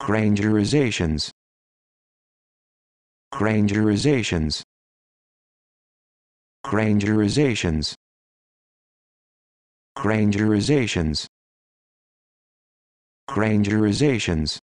Grangerizations. Grangerizations. Grangerizations. Grangerizations. Grangerizations.